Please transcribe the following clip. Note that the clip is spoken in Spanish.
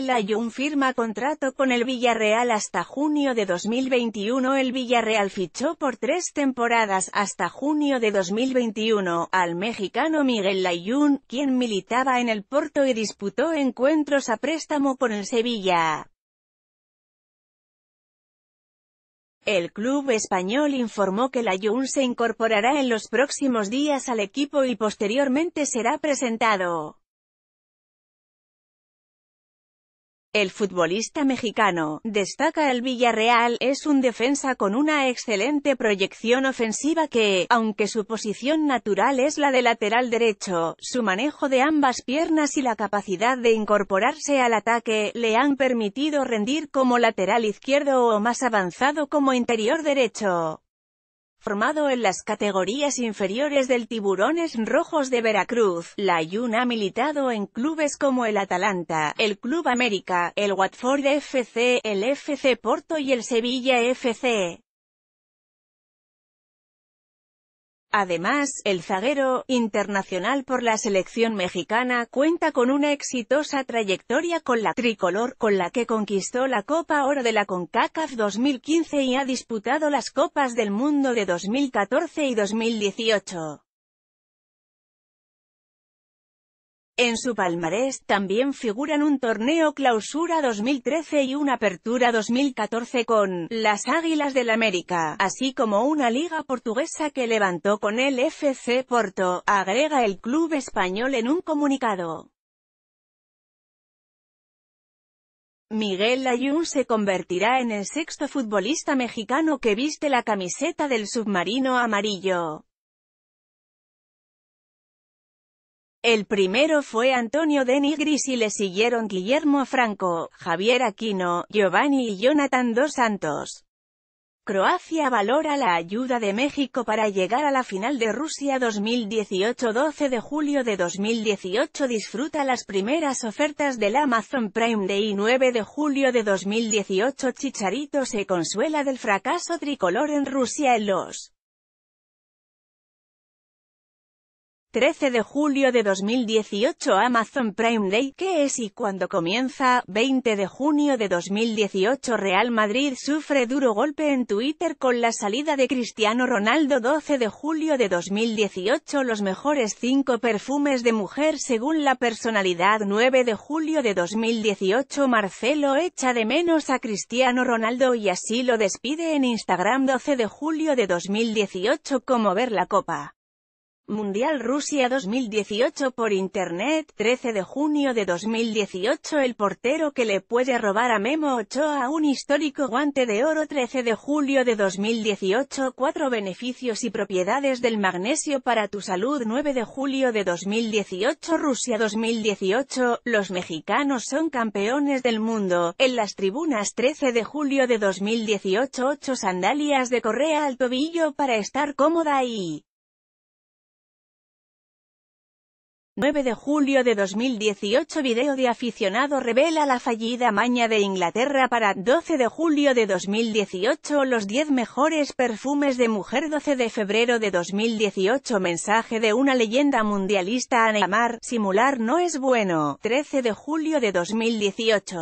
Layún firma contrato con el Villarreal hasta junio de 2021. El Villarreal fichó por tres temporadas hasta junio de 2021 al mexicano Miguel Layún, quien militaba en el Porto y disputó encuentros a préstamo con el Sevilla. El club español informó que Layún se incorporará en los próximos días al equipo y posteriormente será presentado. El futbolista mexicano, destaca el Villarreal, es un defensa con una excelente proyección ofensiva que, aunque su posición natural es la de lateral derecho, su manejo de ambas piernas y la capacidad de incorporarse al ataque, le han permitido rendir como lateral izquierdo o más avanzado como interior derecho. Formado en las categorías inferiores del Tiburones Rojos de Veracruz, Layuna ha militado en clubes como el Atalanta, el Club América, el Watford FC, el FC Porto y el Sevilla FC. Además, el zaguero, internacional por la selección mexicana, cuenta con una exitosa trayectoria con la tricolor, con la que conquistó la Copa Oro de la CONCACAF 2015 y ha disputado las Copas del Mundo de 2014 y 2018. En su palmarés también figuran un torneo clausura 2013 y una apertura 2014 con las Águilas del América, así como una liga portuguesa que levantó con el FC Porto, agrega el club español en un comunicado. Miguel Ayun se convertirá en el sexto futbolista mexicano que viste la camiseta del submarino amarillo. El primero fue Antonio de y le siguieron Guillermo Franco, Javier Aquino, Giovanni y Jonathan dos Santos. Croacia valora la ayuda de México para llegar a la final de Rusia 2018 12 de julio de 2018 Disfruta las primeras ofertas del Amazon Prime Day 9 de julio de 2018 Chicharito se consuela del fracaso tricolor en Rusia en los 13 de julio de 2018 Amazon Prime Day, ¿Qué es y cuando comienza, 20 de junio de 2018 Real Madrid sufre duro golpe en Twitter con la salida de Cristiano Ronaldo 12 de julio de 2018 Los mejores 5 perfumes de mujer según la personalidad 9 de julio de 2018 Marcelo echa de menos a Cristiano Ronaldo y así lo despide en Instagram 12 de julio de 2018 Como ver la copa. Mundial Rusia 2018 por Internet, 13 de junio de 2018 El portero que le puede robar a Memo Ochoa un histórico guante de oro 13 de julio de 2018 cuatro beneficios y propiedades del magnesio para tu salud 9 de julio de 2018 Rusia 2018, los mexicanos son campeones del mundo, en las tribunas 13 de julio de 2018 8 sandalias de correa al tobillo para estar cómoda y 9 de julio de 2018 Video de aficionado revela la fallida maña de Inglaterra para 12 de julio de 2018 Los 10 mejores perfumes de mujer 12 de febrero de 2018 Mensaje de una leyenda mundialista a Neymar, simular no es bueno, 13 de julio de 2018